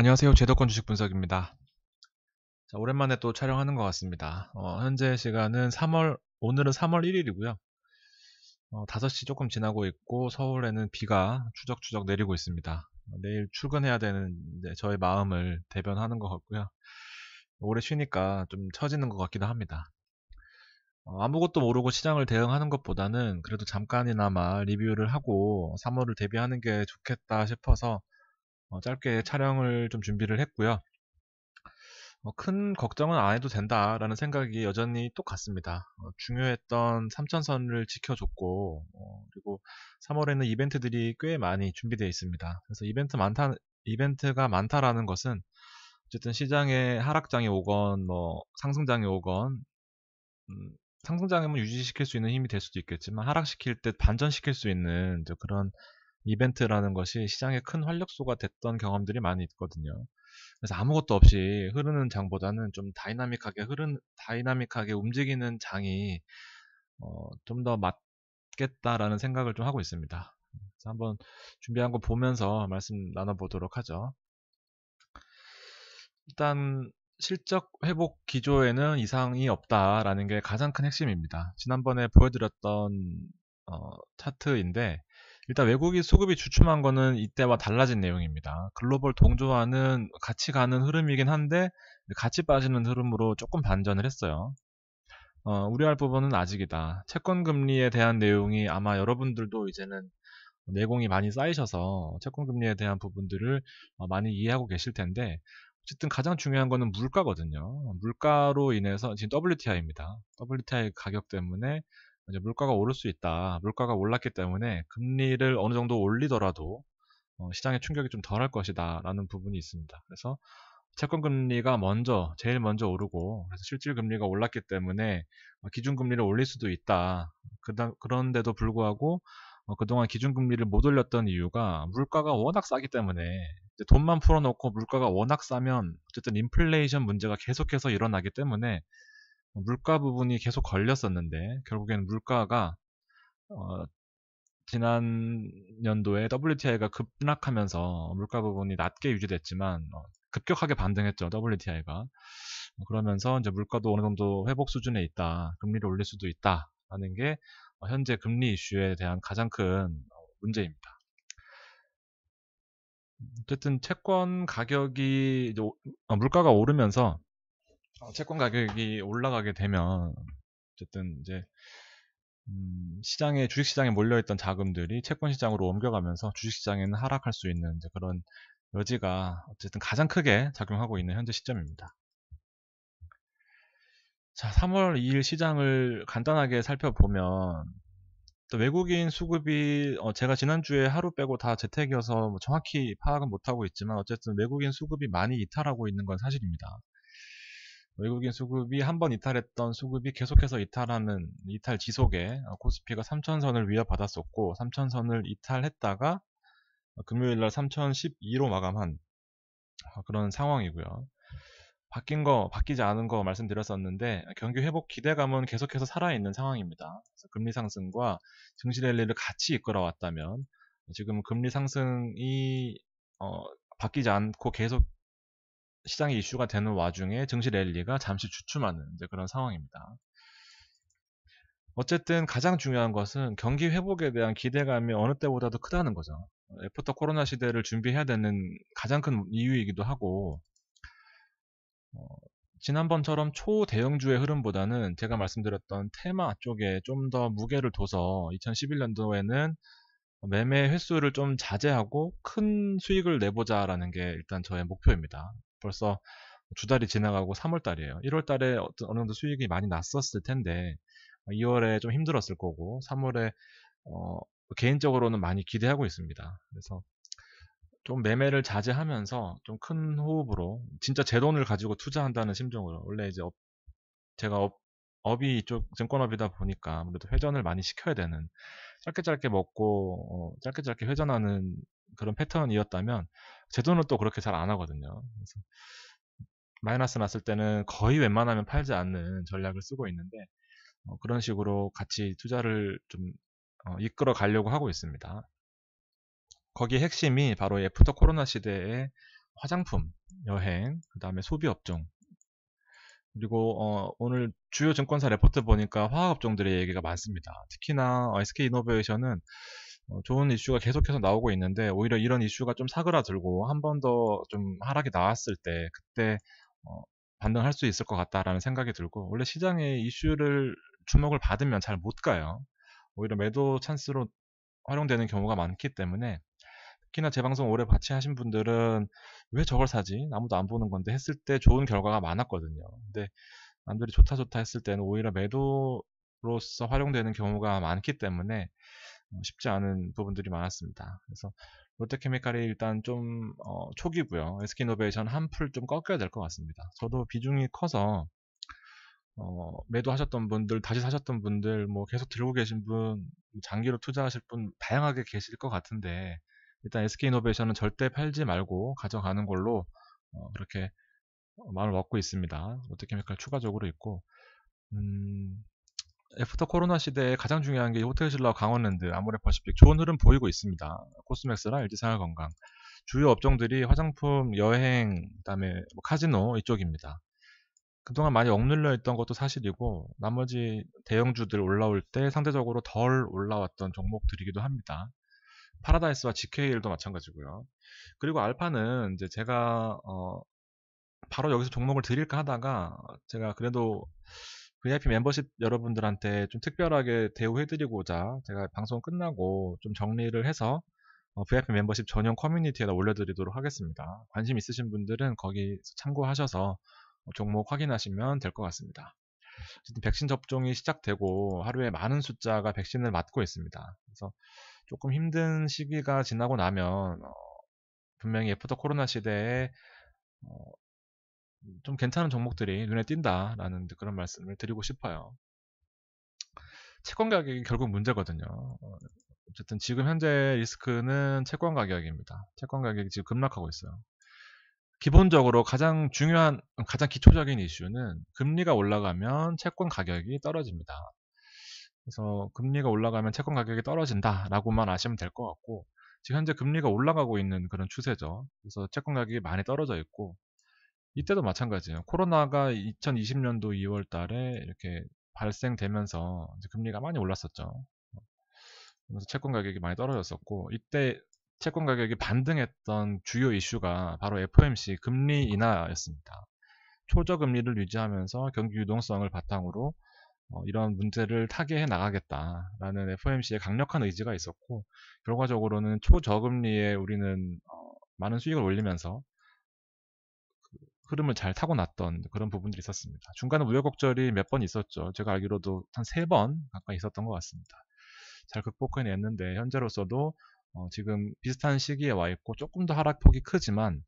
안녕하세요. 제도권 주식 분석입니다. 자, 오랜만에 또 촬영하는 것 같습니다. 어, 현재 시간은 3월, 오늘은 3월 1일이고요. 어, 5시 조금 지나고 있고 서울에는 비가 추적추적 내리고 있습니다. 어, 내일 출근해야 되는 저의 마음을 대변하는 것 같고요. 오래 쉬니까 좀 처지는 것 같기도 합니다. 어, 아무것도 모르고 시장을 대응하는 것보다는 그래도 잠깐이나마 리뷰를 하고 3월을 대비하는 게 좋겠다 싶어서 어, 짧게 촬영을 좀 준비를 했고요. 어, 큰 걱정은 안 해도 된다라는 생각이 여전히 똑같습니다. 어, 중요했던 3천선을 지켜줬고 어, 그리고 3월에는 이벤트들이 꽤 많이 준비되어 있습니다. 그래서 이벤트 많다 이벤트가 많다라는 것은 어쨌든 시장에 하락장이 오건 뭐 상승장이 오건 음, 상승장에만 유지시킬 수 있는 힘이 될 수도 있겠지만 하락시킬 때 반전시킬 수 있는 그런 이벤트라는 것이 시장에큰 활력소가 됐던 경험들이 많이 있거든요. 그래서 아무것도 없이 흐르는 장보다는 좀 다이나믹하게 흐른 다이나믹하게 움직이는 장이 어, 좀 더 맞겠다라는 생각을 좀 하고 있습니다. 그래서 한번 준비한 거 보면서 말씀 나눠보도록 하죠. 일단 실적 회복 기조에는 이상이 없다라는 게 가장 큰 핵심입니다. 지난번에 보여드렸던 어, 차트인데 일단 외국인 수급이 주춤한 거는 이때와 달라진 내용입니다. 글로벌 동조화는 같이 가는 흐름이긴 한데 같이 빠지는 흐름으로 조금 반전을 했어요. 어, 우려할 부분은 아직이다. 채권 금리에 대한 내용이 아마 여러분들도 이제는 내공이 많이 쌓이셔서 채권 금리에 대한 부분들을 어, 많이 이해하고 계실 텐데 어쨌든 가장 중요한 거는 물가거든요. 물가로 인해서 지금 WTI입니다. WTI 가격 때문에 이제 물가가 오를 수 있다. 물가가 올랐기 때문에 금리를 어느 정도 올리더라도 어, 시장의 충격이 좀 덜할 것이다 라는 부분이 있습니다. 그래서 채권 금리가 먼저 제일 먼저 오르고 그래서 실질 금리가 올랐기 때문에 어, 기준 금리를 올릴 수도 있다. 그다, 그런데도 불구하고 어, 그동안 기준 금리를 못 올렸던 이유가 물가가 워낙 싸기 때문에 돈만 풀어놓고 물가가 워낙 싸면 어쨌든 인플레이션 문제가 계속해서 일어나기 때문에 물가 부분이 계속 걸렸었는데 결국에는 물가가 어, 지난 연도에 WTI가 급락하면서 물가 부분이 낮게 유지됐지만 어, 급격하게 반등했죠 WTI가 어, 그러면서 이제 물가도 어느 정도 회복 수준에 있다 금리를 올릴 수도 있다라는 게 어, 현재 금리 이슈에 대한 가장 큰 어, 문제입니다. 어쨌든 채권 가격이 물가가 오르면서 어, 채권 가격이 올라가게 되면 어쨌든 이제 음, 시장에 주식 시장에 몰려있던 자금들이 채권 시장으로 옮겨가면서 주식 시장에는 하락할 수 있는 그런 여지가 어쨌든 가장 크게 작용하고 있는 현재 시점입니다. 자, 3월 2일 시장을 간단하게 살펴보면 외국인 수급이 어, 제가 지난주에 하루 빼고 다 재택이어서 뭐 정확히 파악은 못하고 있지만 어쨌든 외국인 수급이 많이 이탈하고 있는 건 사실입니다. 외국인 수급이 한 번 이탈했던 수급이 계속해서 이탈하는 이탈 지속에 어, 코스피가 3 0 0 0선을 위협받았었고 3 0 0 0선을 이탈했다가 어, 금요일날 3,012로 마감한 어, 그런 상황이고요. 바뀐 거, 바뀌지 않은 거 말씀드렸었는데 경기 회복 기대감은 계속해서 살아있는 상황입니다. 금리 상승과 증시 랠리를 같이 이끌어왔다면 지금 금리 상승이 어, 바뀌지 않고 계속 시장에 이슈가 되는 와중에 증시 랠리가 잠시 주춤하는 그런 상황입니다. 어쨌든 가장 중요한 것은 경기 회복에 대한 기대감이 어느 때보다도 크다는 거죠. 애프터 코로나 시대를 준비해야 되는 가장 큰 이유이기도 하고 어, 지난번처럼 초대형주의 흐름보다는 제가 말씀드렸던 테마 쪽에 좀 더 무게를 둬서 2011년도에는 매매 횟수를 좀 자제하고 큰 수익을 내보자라는 게 일단 저의 목표입니다. 벌써 두 달이 지나가고 3월 달이에요. 1월 달에 어느 정도 수익이 많이 났었을 텐데 2월에 아, 좀 힘들었을 거고 3월에 어, 개인적으로는 많이 기대하고 있습니다. 그래서 좀 매매를 자제하면서 좀 큰 호흡으로 진짜 제 돈을 가지고 투자한다는 심정으로 원래 이제 업, 제가 업, 업이 이쪽 증권업이다 보니까 아무래도 회전을 많이 시켜야 되는 짧게 짧게 먹고 어, 짧게 짧게 회전하는 그런 패턴이었다면 제 돈은 또 그렇게 잘 안 하거든요. 그래서 마이너스 났을 때는 거의 웬만하면 팔지 않는 전략을 쓰고 있는데 어, 그런 식으로 같이 투자를 좀 어, 이끌어 가려고 하고 있습니다. 거기 핵심이 바로 애프터 코로나 시대의 화장품, 여행, 그 다음에 소비업종 그리고 어, 오늘 주요 증권사 레포트 보니까 화학업종들의 얘기가 많습니다. 특히나 SK이노베이션은 어, 좋은 이슈가 계속해서 나오고 있는데 오히려 이런 이슈가 좀 사그라들고 한 번 더 좀 하락이 나왔을 때 그때 어, 반등할 수 있을 것 같다라는 생각이 들고 원래 시장의 이슈를 주목을 받으면 잘 못 가요. 오히려 매도 찬스로 활용되는 경우가 많기 때문에 특히나 재 방송 오래 바치 하신 분들은 왜 저걸 사지? 아무도 안 보는 건데 했을 때 좋은 결과가 많았거든요. 근데 남들이 좋다 좋다 했을 때는 오히려 매도로서 활용되는 경우가 많기 때문에 어, 쉽지 않은 부분들이 많았습니다. 그래서 롯데케미칼이 일단 좀 어, 초기고요. SK노베이션 한 풀 좀 꺾여야 될 것 같습니다. 저도 비중이 커서 어, 매도하셨던 분들, 다시 사셨던 분들, 뭐 계속 들고 계신 분, 뭐 장기로 투자하실 분 다양하게 계실 것 같은데 일단 SK노베이션은 절대 팔지 말고 가져가는 걸로 어, 그렇게 어, 마음을 먹고 있습니다. 롯데케미칼 추가적으로 있고 음, 애프터 코로나 시대에 가장 중요한 게 호텔신라 강원랜드, 아모레퍼시픽 좋은 흐름 보이고 있습니다. 코스맥스랑 일지생활건강 주요 업종들이 화장품, 여행, 그다음에 뭐 카지노 이쪽입니다. 그동안 많이 억눌려 있던 것도 사실이고 나머지 대형주들 올라올 때 상대적으로 덜 올라왔던 종목들이기도 합니다. 파라다이스와 GKL도 마찬가지고요. 그리고 알파는 이제 제가 어 바로 여기서 종목을 드릴까 하다가 제가 그래도 VIP 멤버십 여러분들한테 좀 특별하게 대우해드리고자 제가 방송 끝나고 좀 정리를 해서 어, VIP 멤버십 전용 커뮤니티에다 올려드리도록 하겠습니다. 관심 있으신 분들은 거기 참고하셔서 어, 종목 확인하시면 될 것 같습니다. 어쨌든 백신 접종이 시작되고 하루에 많은 숫자가 백신을 맞고 있습니다. 그래서 조금 힘든 시기가 지나고 나면 어, 분명히 애프터 코로나 시대에 어, 좀 괜찮은 종목들이 눈에 띈다라는 그런 말씀을 드리고 싶어요. 채권 가격이 결국 문제거든요. 어, 어쨌든 지금 현재 리스크는 채권 가격입니다. 채권 가격이 지금 급락하고 있어요. 기본적으로 가장 중요한, 어, 가장 기초적인 이슈는 금리가 올라가면 채권 가격이 떨어집니다. 그래서 금리가 올라가면 채권 가격이 떨어진다라고만 아시면 될 것 같고, 지금 현재 금리가 올라가고 있는 그런 추세죠. 그래서 채권 가격이 많이 떨어져 있고, 이때도 마찬가지예요. 코로나가 2020년도 2월 달에 이렇게 발생되면서 금리가 많이 올랐었죠. 그래서 채권 가격이 많이 떨어졌었고 이때 채권 가격이 반등했던 주요 이슈가 바로 FOMC 금리 인하였습니다. 초저금리를 유지하면서 경기 유동성을 바탕으로 어, 이런 문제를 타개해 나가겠다라는 FOMC의 강력한 의지가 있었고 결과적으로는 초저금리에 우리는 어, 많은 수익을 올리면서 흐름을 잘 타고 났던 그런 부분들이 있었습니다. 중간에 우여곡절이 몇 번 있었죠. 제가 알기로도 한 세 번 가까이 있었던 것 같습니다. 잘 극복해냈는데 현재로서도 어, 지금 비슷한 시기에 와 있고 조금 더 하락폭이 크지만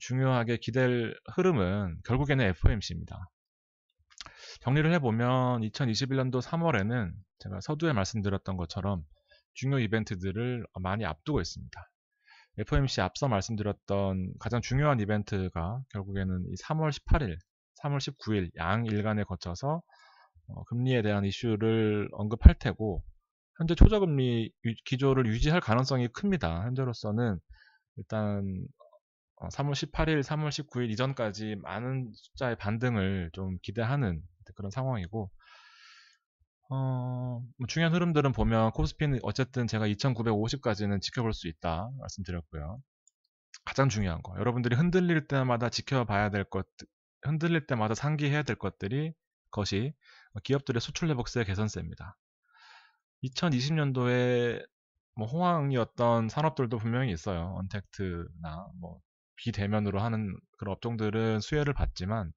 중요하게 기댈 흐름은 결국에는 FOMC입니다. 정리를 해보면 2021년도 3월에는 제가 서두에 말씀드렸던 것처럼 중요 이벤트들을 많이 앞두고 있습니다. FOMC 앞서 말씀드렸던 가장 중요한 이벤트가 결국에는 이 3월 18일, 3월 19일 양일간에 거쳐서 어, 금리에 대한 이슈를 언급할 테고 현재 초저금리 기조를 유지할 가능성이 큽니다. 현재로서는 일단 3월 18일, 3월 19일 이전까지 많은 숫자의 반등을 좀 기대하는 그런 상황이고 어, 뭐 중요한 흐름들은 보면 코스피는 어쨌든 제가 2950까지는 지켜볼 수 있다 말씀드렸고요. 가장 중요한 거. 여러분들이 흔들릴 때마다 지켜봐야 될 것, 흔들릴 때마다 상기해야 될 것들이 것이 기업들의 수출 회복세 개선세입니다. 2020년도에 뭐 호황이었던 산업들도 분명히 있어요. 언택트나 뭐 비대면으로 하는 그런 업종들은 수혜를 받지만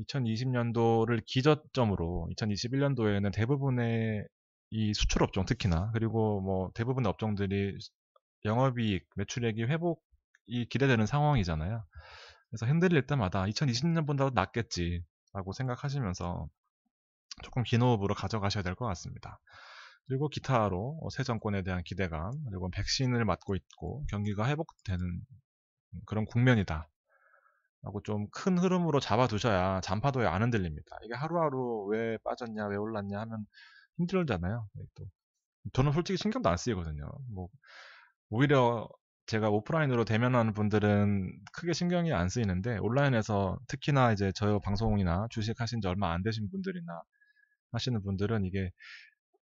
2020년도를 기저점으로 2021년도에는 대부분의 이 수출 업종 특히나 그리고 뭐 대부분의 업종들이 영업이익 매출액이 회복이 기대되는 상황이잖아요. 그래서 흔들릴 때마다 2020년보다 도 낫겠지라고 생각하시면서 조금 긴 호흡으로 가져가셔야 될 것 같습니다. 그리고 기타로 새 정권에 대한 기대감, 그리고 백신을 맞고 있고 경기가 회복되는 그런 국면이다. 라고 좀 큰 흐름으로 잡아두셔야 잔파도에 안 흔들립니다. 이게 하루하루 왜 빠졌냐, 왜 올랐냐 하면 힘들잖아요. 네, 또 저는 솔직히 신경도 안 쓰이거든요. 뭐 오히려 제가 오프라인으로 대면하는 분들은 크게 신경이 안 쓰이는데 온라인에서 특히나 이제 저희 방송이나 주식 하신 지 얼마 안 되신 분들이나 하시는 분들은 이게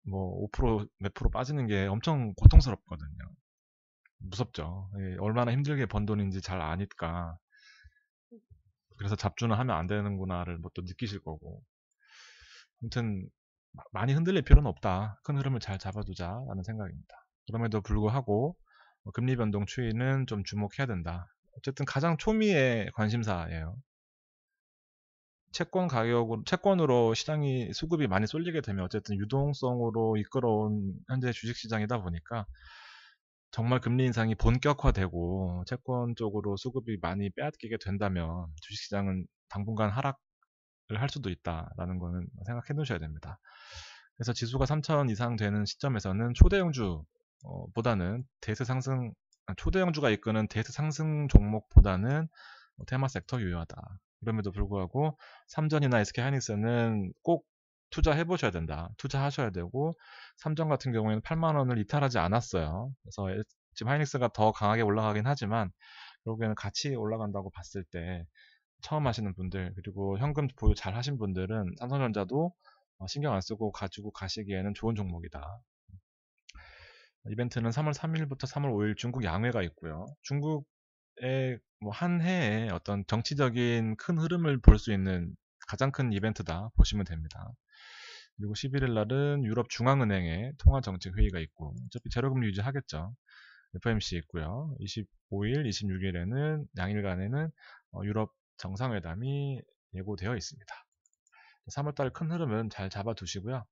뭐5%몇 프로 빠지는 게 엄청 고통스럽거든요. 무섭죠. 예, 얼마나 힘들게 번 돈인지 잘 아니까 그래서 잡주는 하면 안 되는구나를 뭐 또 느끼실 거고. 아무튼 많이 흔들릴 필요는 없다. 큰 흐름을 잘 잡아두자라는 생각입니다. 그럼에도 불구하고 뭐 금리 변동 추이는 좀 주목해야 된다. 어쨌든 가장 초미의 관심사예요. 채권 가격으로 채권으로 시장이 수급이 많이 쏠리게 되면 어쨌든 유동성으로 이끌어온 현재 주식 시장이다 보니까 정말 금리 인상이 본격화되고 채권 쪽으로 수급이 많이 빼앗기게 된다면 주식시장은 당분간 하락을 할 수도 있다라는 거는 생각해 놓으셔야 됩니다. 그래서 지수가 3천 이상 되는 시점에서는 초대형주 어, 보다는 대세 상승 아, 초대형주가 이끄는 대세 상승 종목보다는 테마 섹터 유효하다. 그럼에도 불구하고 삼전이나 SK 하이닉스는 꼭 투자해 보셔야 된다. 투자하셔야 되고 삼정 같은 경우에는 8만 원을 이탈하지 않았어요. 그래서 지금 하이닉스가 더 강하게 올라가긴 하지만 결국에는 같이 올라간다고 봤을 때 처음 하시는 분들 그리고 현금 보유 잘 하신 분들은 삼성전자도 어, 신경 안 쓰고 가지고 가시기에는 좋은 종목이다. 이벤트는 3월 3일부터 3월 5일 중국 양회가 있고요. 중국의 뭐한 해에 어떤 정치적인 큰 흐름을 볼 수 있는 가장 큰 이벤트다 보시면 됩니다. 그리고 11일 날은 유럽 중앙은행의 통화정책 회의가 있고 어차피 제로금리 유지하겠죠. FMC 있고요. 25일, 26일에는 양일간에는 어, 유럽 정상회담이 예고되어 있습니다. 3월달 큰 흐름은 잘 잡아두시고요.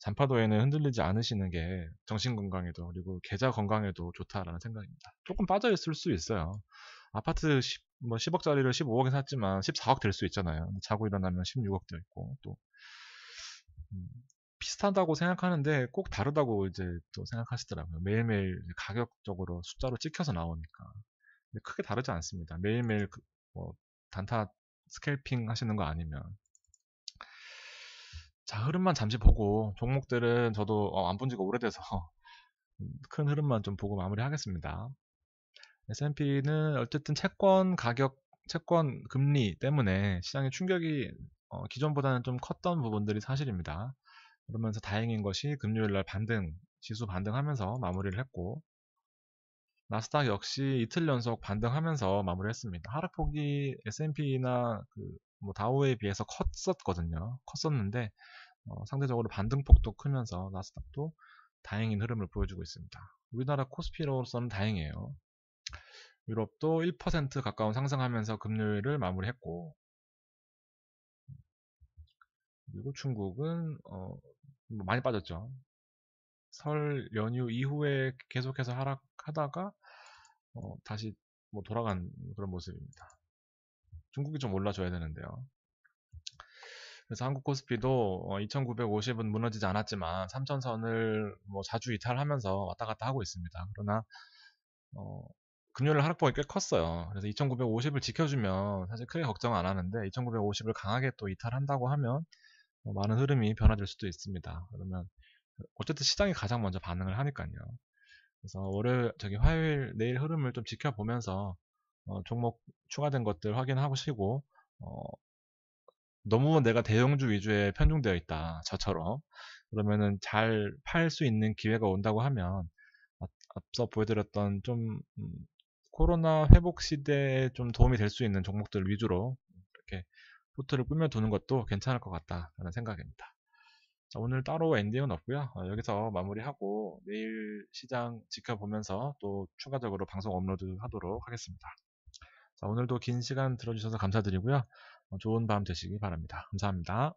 잔파도에는 흔들리지 않으시는 게 정신 건강에도 그리고 계좌 건강에도 좋다라는 생각입니다. 조금 빠져 있을 수 있어요. 아파트 10, 뭐 10억짜리를 15억에 샀지만 14억 될 수 있잖아요. 자고 일어나면 16억 되어 있고 또 음. 비슷하다고 생각하는데 꼭 다르다고 이제 또 생각하시더라고요. 매일매일 가격적으로 숫자로 찍혀서 나오니까. 근데 크게 다르지 않습니다. 매일매일 그, 뭐 단타 스캘핑 하시는 거 아니면. 자, 흐름만 잠시 보고 종목들은 저도 어, 안본 지가 오래돼서 음, 큰 흐름만 좀 보고 마무리하겠습니다. S&P는 어쨌든 채권 가격, 채권 금리 때문에 시장에 충격이 어, 기존보다는 좀 컸던 부분들이 사실입니다. 그러면서 다행인 것이 금요일날 반등, 지수 반등하면서 마무리를 했고 나스닥 역시 이틀 연속 반등하면서 마무리했습니다. 하락폭이 S&P나 그뭐 다우에 비해서 컸었거든요. 컸었는데 어, 상대적으로 반등폭도 크면서 나스닥도 다행인 흐름을 보여주고 있습니다. 우리나라 코스피로서는 다행이에요. 유럽도 1% 가까운 상승하면서 금요일을 마무리했고 그리고 중국은 어, 뭐 많이 빠졌죠. 설 연휴 이후에 계속해서 하락하다가 어, 다시 뭐 돌아간 그런 모습입니다. 중국이 좀 올라줘야 되는데요. 그래서 한국 코스피도 2,950은 어, 무너지지 않았지만 3,000선을 뭐 자주 이탈하면서 왔다 갔다 하고 있습니다. 그러나 어, 금요일 하락폭이 꽤 컸어요. 그래서 2,950을 지켜주면 사실 크게 걱정 안 하는데 2,950을 강하게 또 이탈한다고 하면 뭐 많은 흐름이 변화될 수도 있습니다. 그러면 어쨌든 시장이 가장 먼저 반응을 하니까요. 그래서 월요일 저기 화요일 내일 흐름을 좀 지켜보면서 어, 종목 추가된 것들 확인하시고 고 어, 너무 내가 대형주 위주에 편중되어 있다 저처럼 그러면은 잘 팔 수 있는 기회가 온다고 하면 앞서 보여드렸던 좀 음, 코로나 회복 시대에 좀 도움이 될 수 있는 종목들 위주로 이렇게 포트를 꾸며두는 것도 괜찮을 것 같다라는 생각입니다. 자, 오늘 따로 엔딩은 없고요. 어, 여기서 마무리하고 내일 시장 지켜보면서 또 추가적으로 방송 업로드 하도록 하겠습니다. 자, 오늘도 긴 시간 들어주셔서 감사드리고요. 어, 좋은 밤 되시기 바랍니다. 감사합니다.